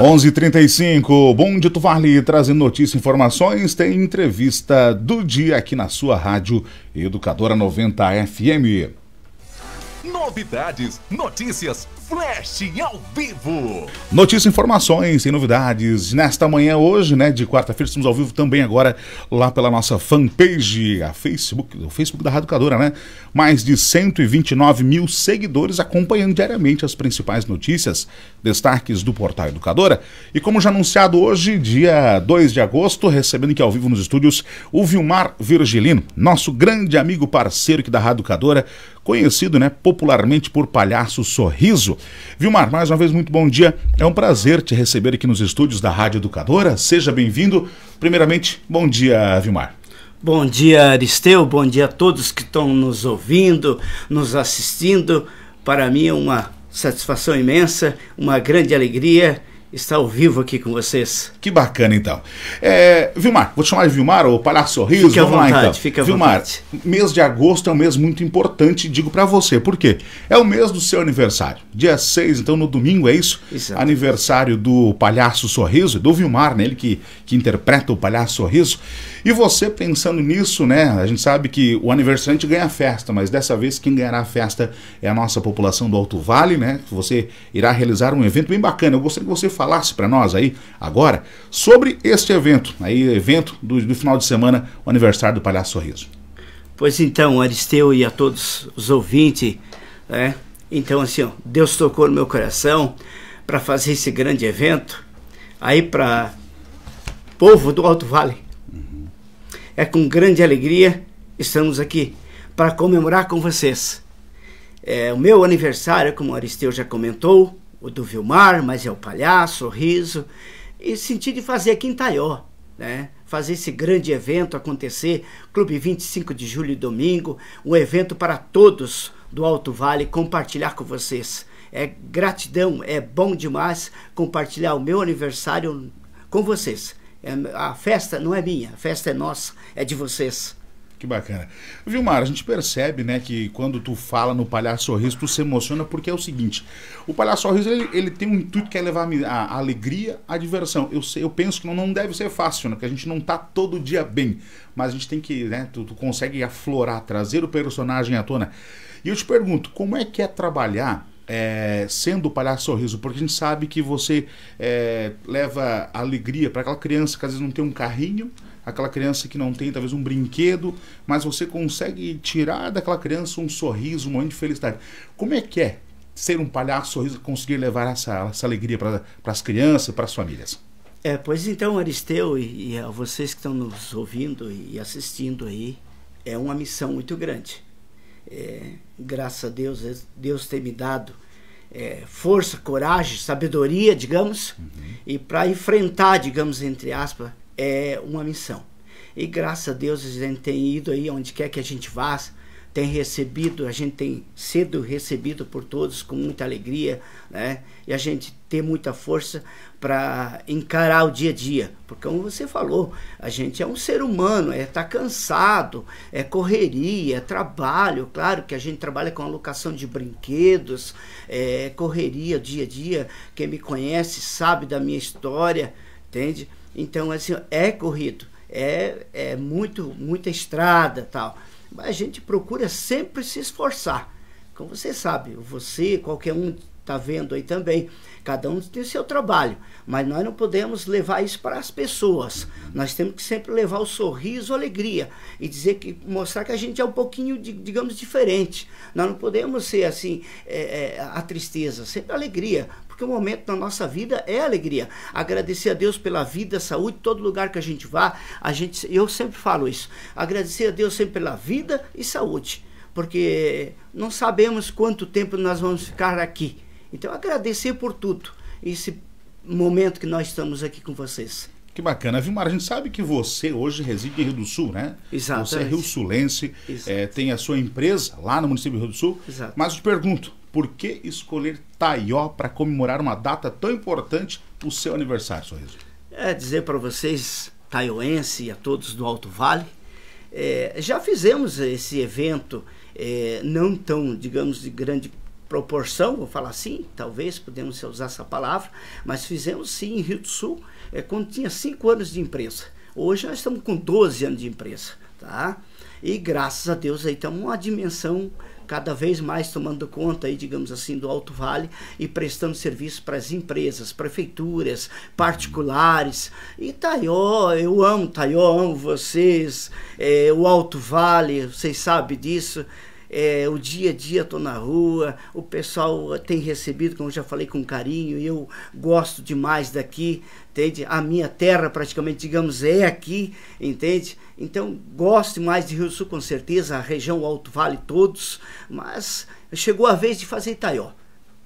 11:35. Bom dia, Vale, trazendo notícias, informações, tem entrevista do dia aqui na sua rádio Educadora 90 FM. Novidades, notícias, Flash ao vivo. Notícias, informações e novidades nesta manhã hoje, né, de quarta-feira, estamos ao vivo também agora lá pela nossa fanpage, a Facebook, o Facebook da Rádio Cadora, né? Mais de 129 mil seguidores acompanhando diariamente as principais notícias, destaques do portal Educadora. E como já anunciado hoje, dia 2 de agosto, recebendo aqui ao vivo nos estúdios o Vilmar Virgilino, nosso grande amigo parceiro aqui da Rádio Educadora, conhecido, né, popularmente por Palhaço Sorriso. Vilmar, mais uma vez, muito bom dia. É um prazer te receber aqui nos estúdios da Rádio Educadora. Seja bem-vindo. Primeiramente, bom dia, Vilmar. Bom dia, Aristeu. Bom dia a todos que estão nos ouvindo, nos assistindo. Para mim é uma satisfação imensa, uma grande alegria estar ao vivo aqui com vocês. Que bacana, então. É, Vilmar, vou te chamar de Vilmar ou Palhaço Sorriso? Fique Vamos vontade, lá, então. à Vilmar, vontade. mês de agosto é um mês muito importante, digo para você. Por quê? É o mês do seu aniversário. Dia 6, então no domingo, é isso? Exato. Aniversário do Palhaço Sorriso, do Vilmar, né? Ele que, que interpreta o Palhaço Sorriso. E você pensando nisso, né? A gente sabe que o aniversariante ganha festa, mas dessa vez quem ganhará a festa é a nossa população do Alto Vale, né? Você irá realizar um evento bem bacana. Eu gostaria que você falasse para nós aí agora sobre este evento, aí evento do, do final de semana, o aniversário do Palhaço Sorriso. Pois então, Aristeu e a todos os ouvintes, né? Então assim, ó, Deus tocou no meu coração para fazer esse grande evento aí para povo do Alto Vale é com grande alegria estamos aqui para comemorar com vocês. É o meu aniversário, como o Aristeu já comentou, o do Vilmar, mas é o palhaço, o riso, e senti de fazer aqui em Itaió, né? fazer esse grande evento acontecer, Clube 25 de julho e domingo, um evento para todos do Alto Vale compartilhar com vocês. É gratidão, é bom demais compartilhar o meu aniversário com vocês. É, a festa não é minha, a festa é nossa, é de vocês. Que bacana. Vilmar, a gente percebe, né, que quando tu fala no Palhaço Sorriso, tu se emociona porque é o seguinte, o Palhaço Sorriso, ele, ele tem um intuito que é levar a, alegria, a diversão. Eu, eu penso que não, não deve ser fácil, né, que a gente não tá todo dia bem, mas a gente tem que, né, tu, tu consegue aflorar, trazer o personagem à tona. E eu te pergunto, como é que é trabalhar é, sendo o palhaço sorriso, porque a gente sabe que você é, leva alegria para aquela criança que às vezes não tem um carrinho, aquela criança que não tem talvez um brinquedo, mas você consegue tirar daquela criança um sorriso, um momento de felicidade. Como é que é ser um palhaço sorriso, conseguir levar essa, essa alegria para as crianças, para as famílias? É, pois então, Aristeu e, e a vocês que estão nos ouvindo e assistindo aí, é uma missão muito grande. É, graças a Deus, é, Deus tem me dado é, força, coragem, sabedoria, digamos, uhum. e para enfrentar, digamos, entre aspas, é uma missão. E graças a Deus a gente tem ido aí onde quer que a gente vá, tem recebido, a gente tem sido recebido por todos com muita alegria, né? E a gente tem muita força para encarar o dia a dia, porque como você falou, a gente é um ser humano, é tá cansado, é correria, é trabalho, claro que a gente trabalha com alocação de brinquedos, é correria dia a dia. Quem me conhece sabe da minha história, entende? Então assim é corrido, é é muito muita estrada tal mas a gente procura sempre se esforçar. Como você sabe, você, qualquer um está vendo aí também. Cada um tem seu trabalho, mas nós não podemos levar isso para as pessoas. Nós temos que sempre levar o sorriso, a alegria e dizer que mostrar que a gente é um pouquinho, digamos, diferente. Nós não podemos ser assim é, é, a tristeza, sempre a alegria, porque o momento da nossa vida é alegria. Agradecer a Deus pela vida, saúde, todo lugar que a gente vá, a gente, eu sempre falo isso. Agradecer a Deus sempre pela vida e saúde, porque não sabemos quanto tempo nós vamos ficar aqui então, agradecer por tudo, esse momento que nós estamos aqui com vocês. Que bacana, Vilmar. A gente sabe que você hoje reside em Rio do Sul, né? Exato. Você é Rio Sulense, é, tem a sua empresa lá no município de Rio do Sul. Exato. Mas eu te pergunto, por que escolher Taió para comemorar uma data tão importante, o seu aniversário, Sorriso? É dizer para vocês, taioense e a todos do Alto Vale, é, já fizemos esse evento é, não tão, digamos, de grande proporção, vou falar assim, talvez podemos usar essa palavra, mas fizemos sim em Rio do Sul, é, quando tinha 5 anos de imprensa. Hoje nós estamos com 12 anos de imprensa, tá? E graças a Deus aí estamos uma dimensão cada vez mais tomando conta aí, digamos assim, do Alto Vale e prestando serviço para as empresas, prefeituras, particulares. E Taió, eu amo Taió, amo vocês, é, o Alto Vale, vocês sabem disso é, o dia a dia estou na rua, o pessoal tem recebido, como já falei, com carinho, e eu gosto demais daqui, entende? A minha terra, praticamente, digamos, é aqui, entende? Então, gosto mais de Rio Sul, com certeza, a região Alto Vale, todos, mas chegou a vez de fazer Itaió.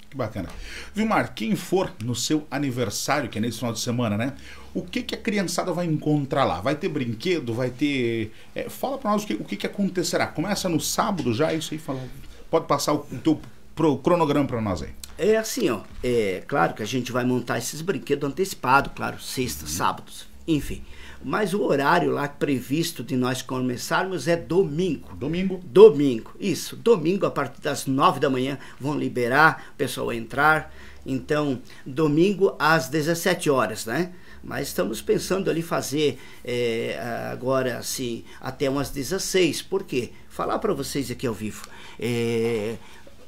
Que bacana. Vilmar, quem for no seu aniversário, que é nesse final de semana, né? O que, que a criançada vai encontrar lá? Vai ter brinquedo? Vai ter. É, fala para nós o, que, o que, que acontecerá. Começa no sábado já, isso aí. Fala. Pode passar o, o teu pro, cronograma para nós aí. É assim, ó. É claro que a gente vai montar esses brinquedos antecipado, claro, sexta, uhum. sábados, enfim. Mas o horário lá previsto de nós começarmos é domingo. Domingo? Domingo, isso. Domingo, a partir das nove da manhã, vão liberar o pessoal entrar. Então, domingo às 17 horas, né? Mas estamos pensando ali fazer é, agora, assim, até umas 16. Por quê? Falar para vocês aqui ao vivo. É,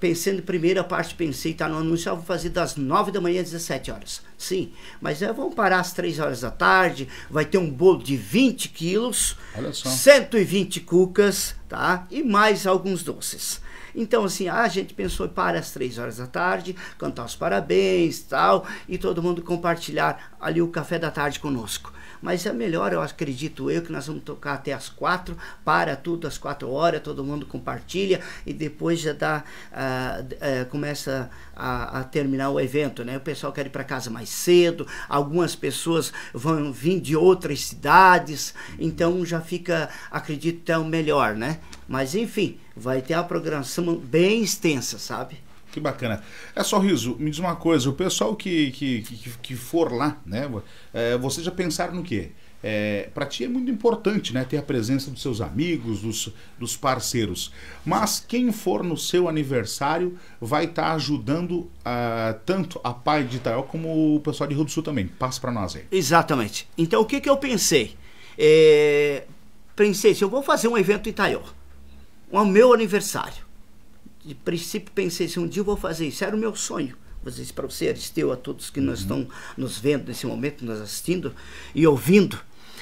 pensando primeiro a parte, pensei, tá no anúncio, eu ah, vou fazer das 9 da manhã às 17 horas. Sim, mas é, vamos parar às 3 horas da tarde, vai ter um bolo de 20 quilos, Olha só. 120 cucas, tá? E mais alguns doces. Então, assim, a gente pensou em parar às três horas da tarde, cantar os parabéns tal, e todo mundo compartilhar ali o café da tarde conosco. Mas é melhor, eu acredito eu, que nós vamos tocar até as quatro, para tudo às quatro horas, todo mundo compartilha e depois já dá, uh, uh, começa a, a, terminar o evento, né? O pessoal quer ir para casa mais cedo, algumas pessoas vão vir de outras cidades, então já fica, acredito, o então, melhor, né? Mas enfim, vai ter a programação bem extensa, sabe? Que bacana. É só riso, me diz uma coisa, o pessoal que, que, que, que for lá, né? É, vocês já pensaram no quê? É, para ti é muito importante né, ter a presença dos seus amigos, dos, dos parceiros. Mas quem for no seu aniversário vai estar tá ajudando uh, tanto a Pai de Itaió como o pessoal de Rio do Sul também. Passa para nós aí. Exatamente. Então o que, que eu pensei? É, pensei se assim, eu vou fazer um evento Itaió, o meu aniversário de princípio pensei assim, um dia eu vou fazer isso, era o meu sonho. Vou dizer para você, Aristeu, a todos que uhum. estão nos vendo nesse momento, nos assistindo e ouvindo.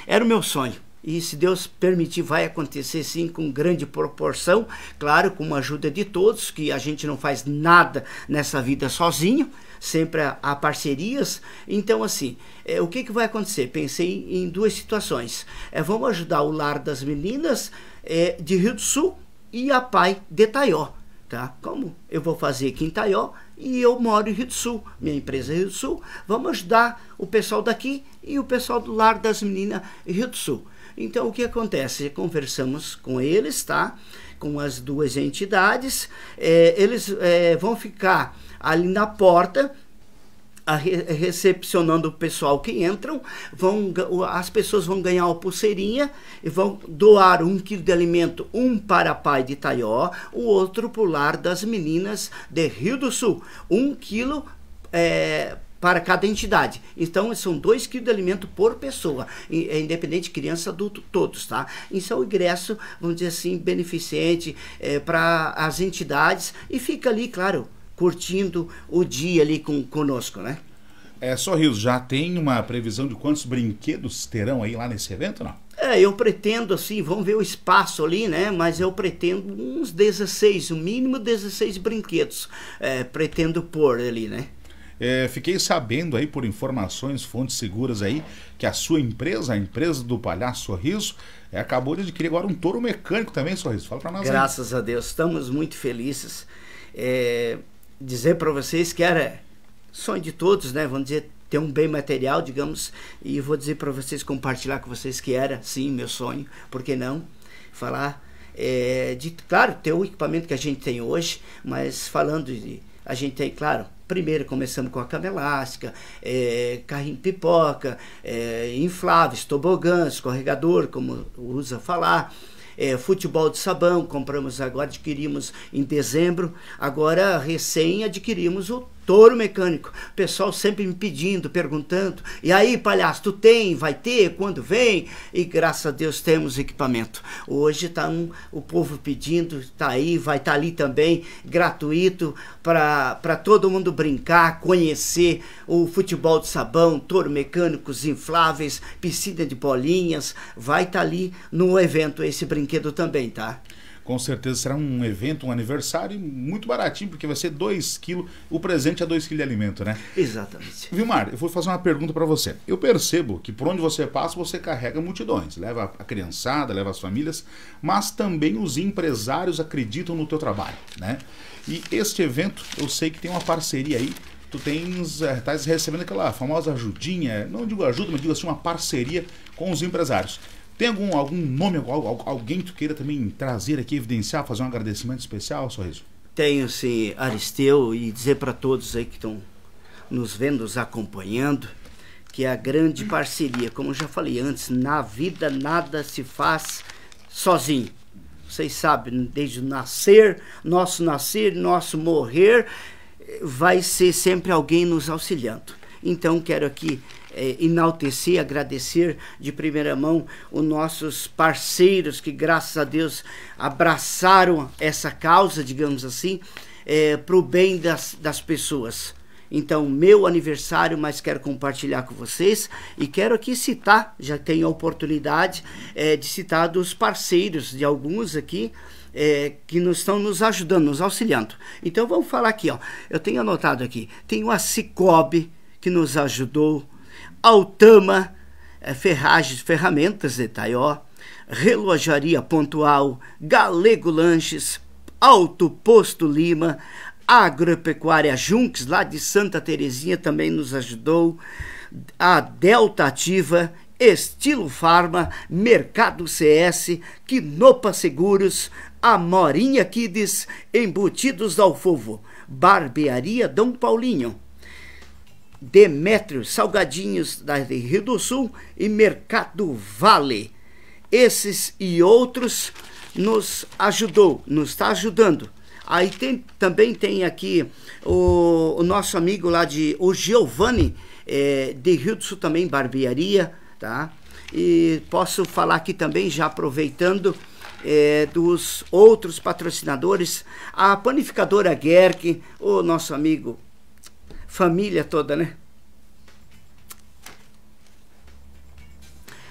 Era o meu sonho. E se Deus permitir, vai acontecer sim com grande proporção, claro, com a ajuda de todos, que a gente não faz nada nessa vida sozinho, sempre há parcerias. Então, assim, é, o que, que vai acontecer? Pensei em, em duas situações. É, vamos ajudar o Lar das Meninas é, de Rio do Sul e a Pai de Taió Tá? Como eu vou fazer aqui em Itaió e eu moro em Rio do Sul, minha empresa é Rio do Sul, vamos ajudar o pessoal daqui e o pessoal do Lar das Meninas Rio do Sul. Então o que acontece? Conversamos com eles, tá? Com as duas entidades, é, eles é, vão ficar ali na porta recepcionando o pessoal que entram, vão, as pessoas vão ganhar uma pulseirinha e vão doar um quilo de alimento, um para a Pai de Itaió, o outro para o Lar das Meninas de Rio do Sul. Um quilo é, para cada entidade. Então, são dois quilos de alimento por pessoa, é independente criança, adulto, todos, tá? Isso é o ingresso, vamos dizer assim, beneficente é, para as entidades e fica ali, claro, curtindo o dia ali com, conosco, né? É, Sorriso, já tem uma previsão de quantos brinquedos terão aí lá nesse evento, não? É, eu pretendo assim, vamos ver o espaço ali, né? Mas eu pretendo uns 16, o mínimo 16 brinquedos. É, pretendo pôr ali, né? É, fiquei sabendo aí por informações, fontes seguras aí, que a sua empresa, a empresa do Palhaço Sorriso, é, acabou de adquirir agora um touro mecânico também, Sorriso. Fala pra nós Graças aí. a Deus, estamos muito felizes. É, dizer para vocês que era sonho de todos, né? Vamos dizer, ter um bem material, digamos, e vou dizer para vocês, compartilhar com vocês que era, sim, meu sonho, por que não? Falar é, de, claro, ter o equipamento que a gente tem hoje, mas falando de, a gente tem, claro, primeiro começamos com a cama elástica, é, carrinho pipoca, é, infláveis, tobogãs, escorregador, como usa falar, é, futebol de sabão, compramos agora, adquirimos em dezembro, agora recém adquirimos o touro mecânico. O pessoal sempre me pedindo, perguntando. E aí, palhaço, tu tem? Vai ter? Quando vem? E graças a Deus temos equipamento. Hoje está um, o povo pedindo, está aí, vai estar tá ali também, gratuito, para todo mundo brincar, conhecer o futebol de sabão, touro mecânicos infláveis, piscina de bolinhas. Vai estar tá ali no evento esse brinquedo também, tá? com certeza será um evento, um aniversário muito baratinho, porque vai ser 2 kg. O presente é 2 kg de alimento, né? Exatamente. Vilmar, eu vou fazer uma pergunta para você. Eu percebo que por onde você passa, você carrega multidões, leva a criançada, leva as famílias, mas também os empresários acreditam no teu trabalho, né? E este evento, eu sei que tem uma parceria aí tu tens, estás eh, recebendo aquela famosa ajudinha, não digo ajuda, mas digo assim, uma parceria com os empresários. Tem algum, algum nome, alguém que tu queira também trazer aqui, evidenciar, fazer um agradecimento especial, Sorriso? Tenho, sim, Aristeu, e dizer para todos aí que estão nos vendo, nos acompanhando, que a grande parceria, como eu já falei antes, na vida nada se faz sozinho. Vocês sabem, desde o nascer, nosso nascer, nosso morrer, vai ser sempre alguém nos auxiliando. Então, quero aqui é, enaltecer, agradecer de primeira mão os nossos parceiros que, graças a Deus, abraçaram essa causa, digamos assim, é, para o bem das, das pessoas. Então, meu aniversário, mas quero compartilhar com vocês e quero aqui citar, já tenho a oportunidade é, de citar dos parceiros de alguns aqui é, que nos estão nos ajudando, nos auxiliando. Então, vamos falar aqui, ó. Eu tenho anotado aqui, tem o Cicobi que nos ajudou Altama eh, Ferragens, Ferramentas de Itaió, Relojaria Pontual, Galego Lanches, Alto Posto Lima, Agropecuária Junques, lá de Santa Terezinha, também nos ajudou, a Delta Ativa, Estilo Farma, Mercado CS, Quinopa Seguros, Amorinha Kids, Embutidos ao Fovo, Barbearia Dom Paulinho. Demétrio Salgadinhos da Rio do Sul e Mercado Vale. Esses e outros nos ajudou, nos está ajudando. Aí tem, também tem aqui o, o, nosso amigo lá de o Giovanni é, de Rio do Sul também barbearia, tá? E posso falar aqui também já aproveitando é, dos outros patrocinadores, a panificadora Gerk, o nosso amigo família toda, né?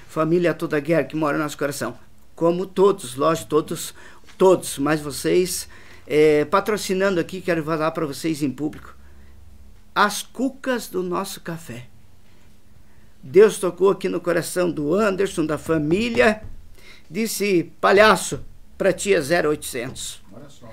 Família toda guerra que mora no nosso coração. Como todos, lógico, todos, todos, mas vocês é, patrocinando aqui, quero falar para vocês em público. As cucas do nosso café. Deus tocou aqui no coração do Anderson, da família. Disse, palhaço, para tia é 0800. Olha só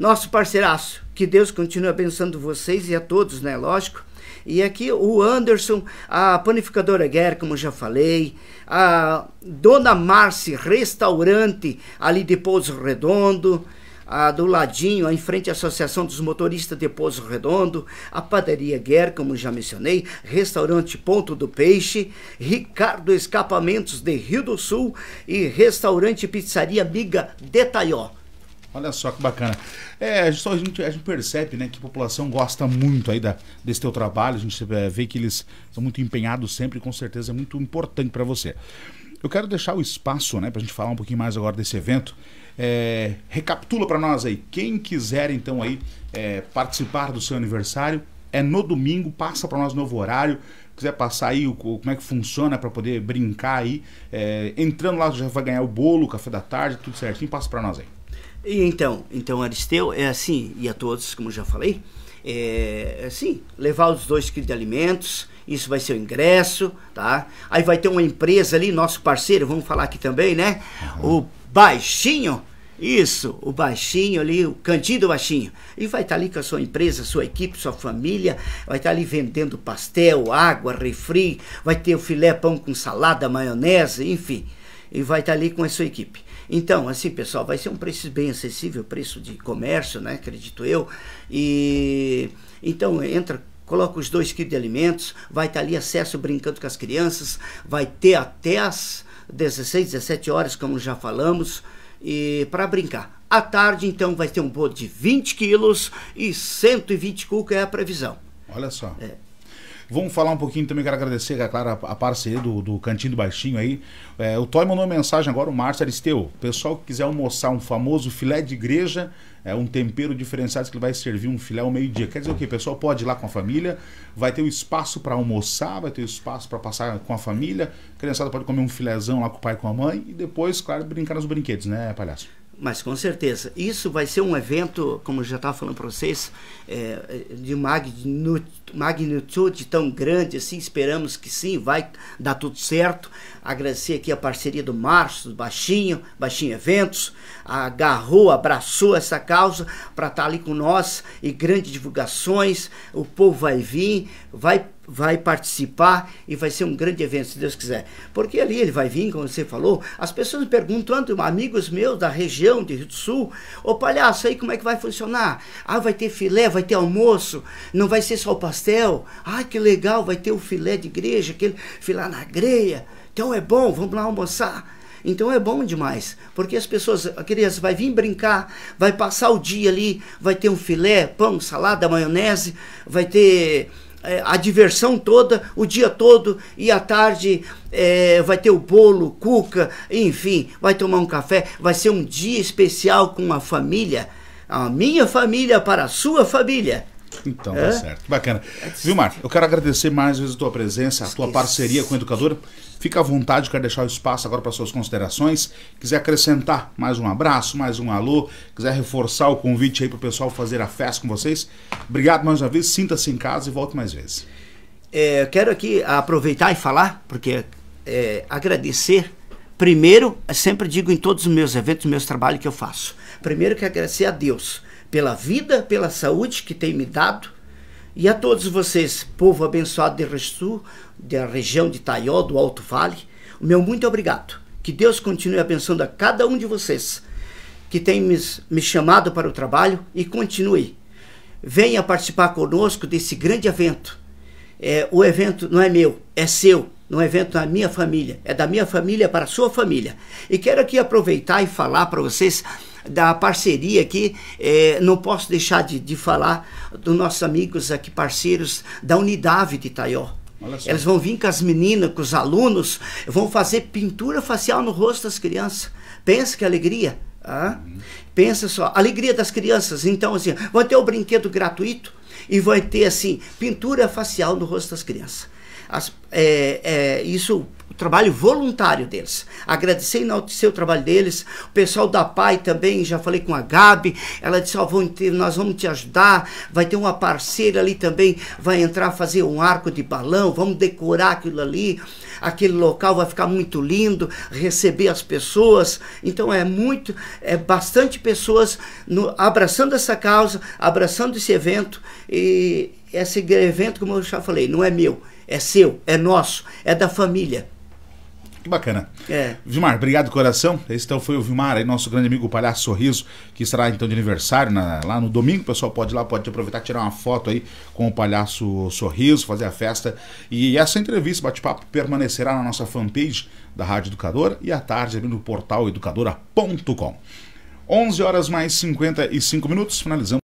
nosso parceiraço. Que Deus continue abençoando vocês e a todos, né? Lógico. E aqui o Anderson, a panificadora Guerra, como já falei, a Dona Marci Restaurante, ali de Pouso Redondo, a, do ladinho, a, em frente à Associação dos Motoristas de Pouso Redondo, a Padaria Guerra, como já mencionei, Restaurante Ponto do Peixe, Ricardo Escapamentos de Rio do Sul e Restaurante Pizzaria Biga de Taió. Olha só que bacana. É, a gente, a gente percebe né, que a população gosta muito aí da, desse teu trabalho, a gente é, vê que eles são muito empenhados sempre e com certeza é muito importante para você. Eu quero deixar o espaço né, para a gente falar um pouquinho mais agora desse evento. É, recapitula para nós aí, quem quiser então aí é, participar do seu aniversário, é no domingo, passa para nós novo horário, quiser passar aí como é que funciona para poder brincar aí, é, entrando lá já vai ganhar o bolo, o café da tarde, tudo certinho, passa para nós aí. E então, então Aristeu é assim, e a todos, como já falei, é, é assim, levar os dois quilos de alimentos, isso vai ser o ingresso, tá? Aí vai ter uma empresa ali, nosso parceiro, vamos falar aqui também, né? Uhum. O Baixinho, isso, o baixinho ali, o candido baixinho. E vai estar tá ali com a sua empresa, sua equipe, sua família, vai estar tá ali vendendo pastel, água, refri, vai ter o filé pão com salada, maionese, enfim e vai estar ali com a sua equipe. Então, assim, pessoal, vai ser um preço bem acessível, preço de comércio, né? Acredito eu. E então entra coloca os dois quilos de alimentos, vai estar ali acesso brincando com as crianças, vai ter até as 16, 17 horas, como já falamos, e para brincar. À tarde, então, vai ter um bolo de 20 quilos e 120 cuca é a previsão. Olha só. É. Vamos falar um pouquinho também, quero agradecer, é claro, a, a parceria do, do Cantinho do Baixinho aí. É, o Toy mandou uma mensagem agora, o Márcio Aristeu. Pessoal que quiser almoçar um famoso filé de igreja, é um tempero diferenciado que vai servir um filé ao meio-dia. Quer dizer o quê? O pessoal pode ir lá com a família, vai ter o um espaço para almoçar, vai ter o um espaço para passar com a família. A criançada pode comer um filézão lá com o pai e com a mãe e depois, claro, brincar nos brinquedos, né, palhaço? Mas com certeza. Isso vai ser um evento, como já estava falando para vocês, é, de magnitude tão grande assim. Esperamos que sim, vai dar tudo certo. Agradecer aqui a parceria do Márcio, do Baixinho, Baixinho Eventos. Agarrou, abraçou essa causa para estar tá ali com nós e grandes divulgações. O povo vai vir, vai vai participar e vai ser um grande evento, se Deus quiser. Porque ali ele vai vir, como você falou, as pessoas me perguntando, amigos meus da região de Rio do Sul, ô palhaço, aí como é que vai funcionar? Ah, vai ter filé, vai ter almoço, não vai ser só o pastel. Ah, que legal, vai ter o filé de igreja, aquele filé na greia. Então é bom, vamos lá almoçar. Então é bom demais, porque as pessoas, a criança vai vir brincar, vai passar o dia ali, vai ter um filé, pão, salada, maionese, vai ter é, a diversão toda, o dia todo e à tarde é, vai ter o bolo, cuca, enfim, vai tomar um café. Vai ser um dia especial com a família, a minha família para a sua família. Então, é? tá certo. Bacana. Vilmar, eu quero agradecer mais vezes a tua presença, a tua parceria com a educadora. Fica à vontade, quero deixar o espaço agora para suas considerações. Quiser acrescentar mais um abraço, mais um alô, quiser reforçar o convite aí para o pessoal fazer a festa com vocês. Obrigado mais uma vez, sinta-se em casa e volte mais vezes. É, quero aqui aproveitar e falar, porque é, agradecer primeiro, sempre digo em todos os meus eventos, meus trabalhos que eu faço. Primeiro que agradecer a Deus pela vida, pela saúde que tem me dado. E a todos vocês, povo abençoado de Restu, da região de Taió, do Alto Vale, o meu muito obrigado. Que Deus continue abençoando a cada um de vocês que tem me, me chamado para o trabalho e continue. Venha participar conosco desse grande evento. É, o evento não é meu, é seu. Não é evento da minha família, é da minha família para a sua família. E quero aqui aproveitar e falar para vocês da parceria aqui. É, não posso deixar de, de falar dos nossos amigos aqui, parceiros da Unidade de Itaió. Eles vão vir com as meninas, com os alunos, vão fazer pintura facial no rosto das crianças. Pensa que alegria. Ah? Uhum. Pensa só, alegria das crianças. Então, assim, vão ter o brinquedo gratuito e vai ter, assim, pintura facial no rosto das crianças as, é, é, isso trabalho voluntário deles. Agradecer enaltecer o trabalho deles. O pessoal da PAI também, já falei com a Gabi, ela disse: oh, vamos ter, nós vamos te ajudar. Vai ter uma parceira ali também, vai entrar fazer um arco de balão, vamos decorar aquilo ali. Aquele local vai ficar muito lindo, receber as pessoas. Então é muito, é bastante pessoas no, abraçando essa causa, abraçando esse evento. E esse evento, como eu já falei, não é meu é seu, é nosso, é da família. Que bacana. É. Vilmar, obrigado de coração. Esse então foi o Vilmar, aí, nosso grande amigo o Palhaço Sorriso, que estará então de aniversário na, lá no domingo. O pessoal pode ir lá, pode aproveitar, tirar uma foto aí com o Palhaço Sorriso, fazer a festa. E essa entrevista, bate-papo, permanecerá na nossa fanpage da Rádio Educadora e à tarde no portal educadora.com. 11 horas mais 55 minutos, finalizamos.